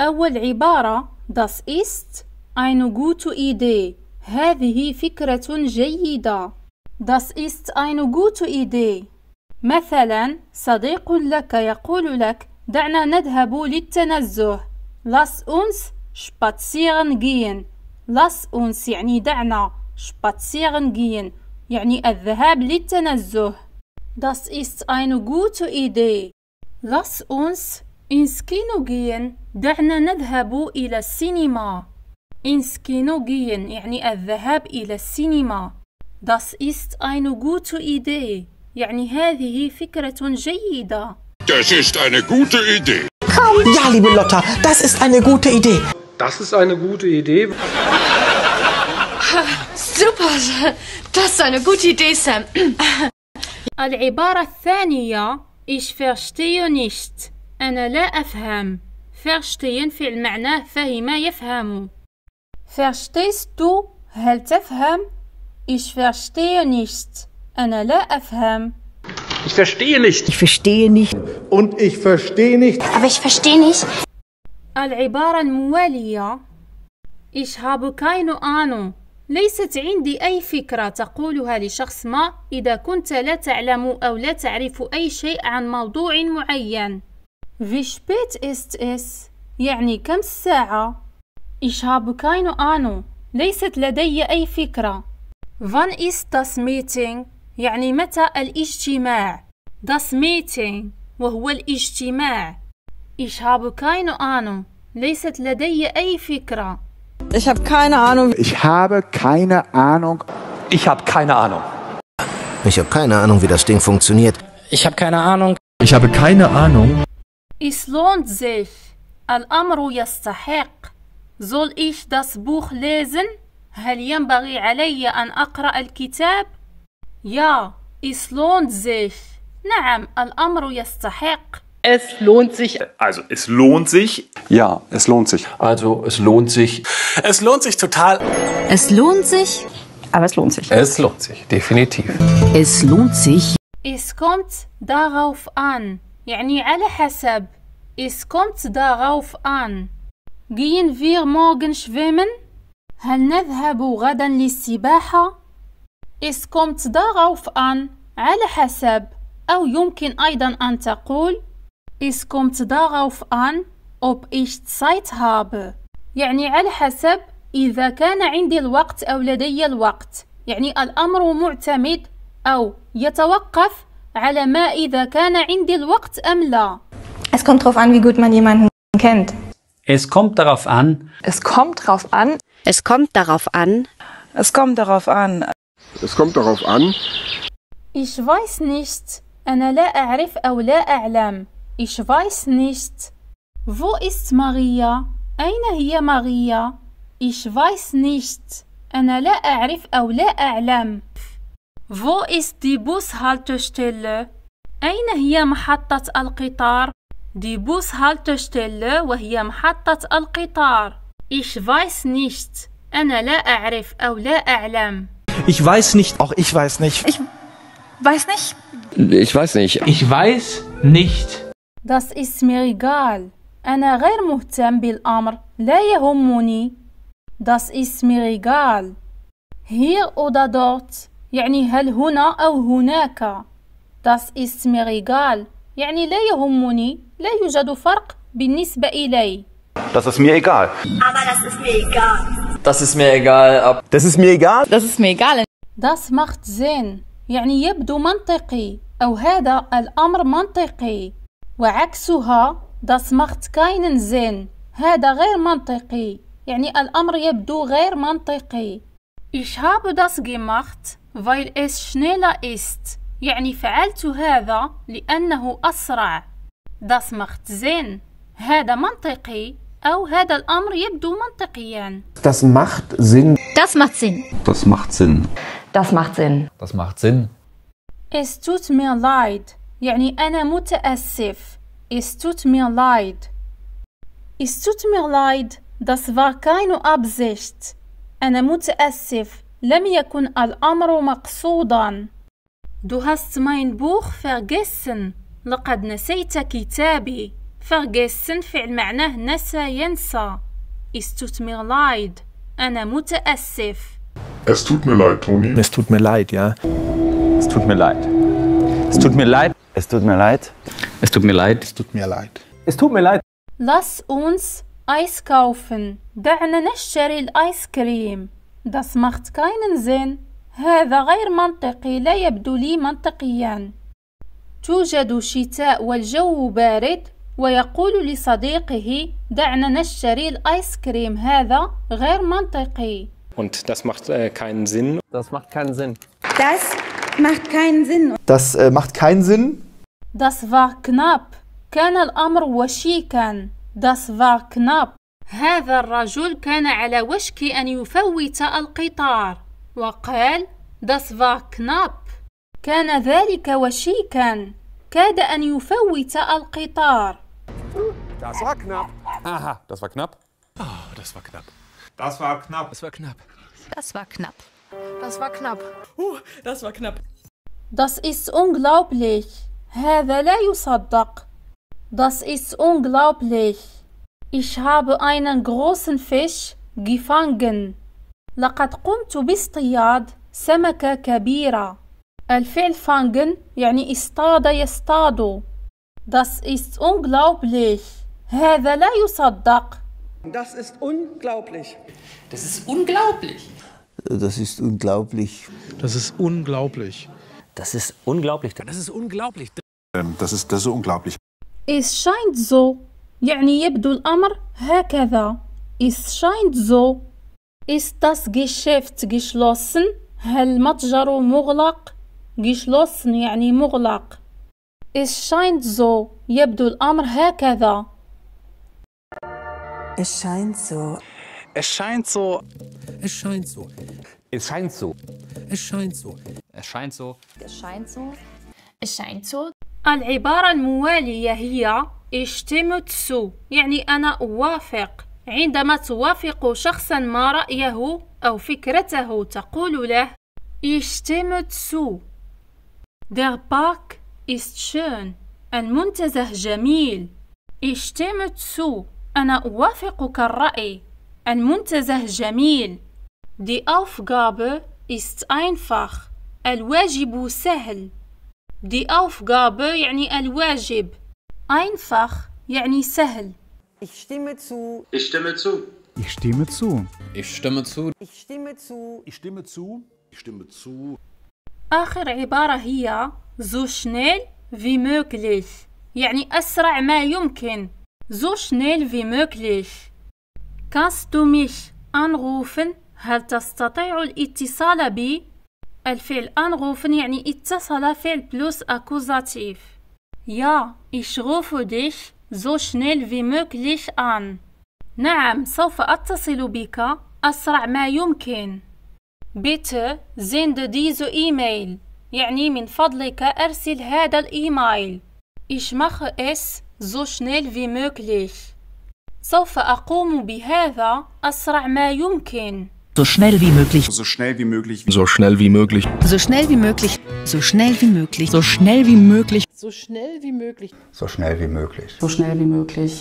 أول عبارة Das ist eine gute Idee هذه فكرة جيدة Das ist eine gute Idee مثلا صديق لك يقول لك دعنا نذهب للتنزه Lass uns spazieren gehen Lass uns يعني دعنا spazieren gehen يعني الذهاب للتنزه Das ist eine gute Idee Lass uns ins Kino gehen دعنا نذهب إلى السينما. Ins يعني الذهاب إلى السينما. Das ist eine gute Idee. يعني هذه فكرة جيدة. Das ist eine gute Idee. Komm. Ja, liebe Lotta, das ist eine gute Idee. Das ist eine gute Idee. Super, das ist eine gute Idee, Sam. العبارة الثانية Ich verstehe nicht. أنا لا أفهم. فيرشتين فعل معناه فهم يفهم فيرشتيست هل تفهم ich verstehe nicht أنا لا أفهم ich verstehe nicht ich verstehe nicht und ich verstehe nicht aber ich verstehe nicht العبارة الموالية ich habe keine Ahnung ليست عندي أي فكرة تقولها لشخص ما إذا كنت لا تعلم أو لا تعرف أي شيء عن موضوع معين Wie spät ist es? يعني كم الساعة؟ Ich habe keine Ahnung. ليست لدي أي فكرة. Wann ist das Meeting? يعني متى الاجتماع؟ Das Meeting وهو الاجتماع. Ich habe keine Ahnung. ليست لدي أي فكرة. Ich habe keine Ahnung. Ich habe keine Ahnung. Ich habe keine Ahnung. Ich habe keine Ahnung, wie das Ding funktioniert. Ich habe keine Ahnung. Ich habe keine Ahnung. Es lohnt sich. Al-Amru yastahiq. Soll ich das Buch lesen? هل ينبغي علي أن أقرأ الكتاب؟ Ja, es lohnt sich. نعم, الأمر يستحق. Es lohnt sich. Also, es lohnt sich. Ja, es lohnt sich. Also, es lohnt sich. Es lohnt sich total. Es lohnt sich. Aber es lohnt sich. Es lohnt sich, definitiv. Es lohnt sich. Es kommt darauf an. يعني على حسب إس كومت غوف آن جين فير موغن شفيمن هل نذهب غدا للسباحة؟ إس كومت غوف آن على حسب أو يمكن أيضا أن تقول إس كومت غوف آن أوب إيش تسايت هاب يعني على حسب إذا كان عندي الوقت أو لدي الوقت يعني الأمر معتمد أو يتوقف على ما إذا كان عندي الوقت أم لا. Es kommt darauf an, wie gut man jemanden kennt. Es kommt darauf an. Es kommt darauf an. Es kommt darauf an. Es kommt darauf an. Es kommt darauf an. Ich weiß nicht. أنا لا أعرف أو لا أعلم. Ich weiß nicht. Wo ist Maria? أين هي ماريا؟ Ich weiß nicht. أنا لا أعرف أو لا أعلم. Wo ist die Bushaltestelle? أين هي محطة القطار؟ Die Bushaltestelle وهي محطة القطار. Ich weiß nicht. أنا لا أعرف أو لا أعلم. Ich weiß nicht. Auch ich weiß nicht. Ich weiß nicht. Ich weiß nicht. Ich weiß nicht. Das ist mir egal. أنا غير مهتم بالأمر. لا يهمني. Das ist mir egal. Hier oder dort. يعني هل هنا أو هناك داس إست ميغيغال يعني لا يهمني لا يوجد فرق بالنسبة إلي داس إست ميغيغال داس إست ميغيغال داس إست ميغيغال داس إست ميغيغال داس ماخت زين يعني يبدو منطقي أو هذا الأمر منطقي وعكسها داس ماخت كاينن زين هذا غير منطقي يعني الأمر يبدو غير منطقي Ich habe das gemacht, weil es schneller ist. يعني فعلت هذا لأنه أسرع. Das macht Sinn. هذا منطقي أو هذا الأمر يبدو منطقيا. Das macht Sinn. Das macht Sinn. Das macht Sinn. Das macht Sinn. Das macht Sinn. Es tut mir leid. يعني أنا متأسف. Es tut mir leid. Es tut mir leid. Das war keine Absicht. أنا متأسف لم يكن الأمر مقصودا Du hast mein Buch vergessen. لقد نسيت كتابي. Vergessen فعل معناه نسى ينسى. Es tut mir leid. أنا متأسف. Es tut mir leid, Toni. Es tut mir leid, ja. Es tut mir leid. Es tut mir leid. Es tut mir leid. Es tut mir leid. Es tut mir leid. Es tut mir leid. Lass uns آيس كاوفن دعنا نشتري الآيس كريم دصمخت كاينن هذا غير منطقي لا يبدو لي منطقيا توجد شتاء والجو بارد ويقول لصديقه دعنا نشتري الآيس كريم هذا غير منطقي Und das macht äh, keinen Sinn. Das macht keinen Sinn. Das macht keinen Sinn. Das äh, macht keinen Sinn. Das war knapp. Kann al-amr Das war knapp. هذا الرجل كان على وشك أن يفوت القطار وقال Das war knapp. كان ذلك وشيكا كاد أن يفوت القطار Das war knapp. Aha, das war knapp. Oh, das war knapp. Das war knapp. Das war knapp. Das war knapp. Das war knapp. Uh, das war knapp. Das ist unglaublich. هذا لا يصدق. Das ist unglaublich. Ich habe einen großen Fisch gefangen. لقد قمت باصطياد سمكة كبيرة. الفعل fangen يعني اصطاد يصطاد. Das ist unglaublich. هذا لا يصدق. Das ist unglaublich. Das ist unglaublich. Das ist unglaublich. Das ist unglaublich. Das ist unglaublich. Das ist unglaublich. Ähm, das ist, das ist unglaublich. إس شاينت زو يعني يبدو الأمر هكذا إس شاينت زو إس تاس جيشيفت جيشلوسن هل المتجر مغلق؟ جيشلوسن يعني مغلق إس شاينت زو يبدو الأمر هكذا إس شاينت زو إس شاينت زو إس شاينت زو إس شاينت زو إس شاينت زو إس شاينت زو إس شاينت زو إس شاينت زو العبارة الموالية هي اشتمتسو يعني أنا أوافق عندما توافق شخصا ما رأيه أو فكرته تقول له اشتمتسو Der Park ist schön المنتزه جميل اشتمتسو أنا أوافقك الرأي المنتزه جميل Die Aufgabe ist einfach الواجب سهل Die Aufgabe يعني الواجب. Einfach يعني سهل. Ich stimme zu. Ich stimme zu. Ich stimme zu. Ich stimme zu. Ich stimme zu. Ich stimme zu. Ich stimme zu. آخر عبارة هي so schnell wie möglich يعني أسرع ما يمكن so schnell wie möglich Kannst du mich anrufen? هل تستطيع الاتصال بي؟ الفعل أنغوفن يعني اتصل فعل بلوس أكوزاتيف يا إشغوف ديش زو شنيل في موكليش آن نعم سوف أتصل بك أسرع ما يمكن بيت زند ديزو إيميل يعني من فضلك أرسل هذا الإيميل Ich اس زو شنيل في wie سوف أقوم بهذا أسرع ما يمكن. So schnell wie möglich. So schnell wie möglich. So schnell wie möglich. So schnell wie möglich. So schnell wie möglich. So schnell wie möglich. So schnell wie möglich. So schnell wie möglich. So schnell wie möglich.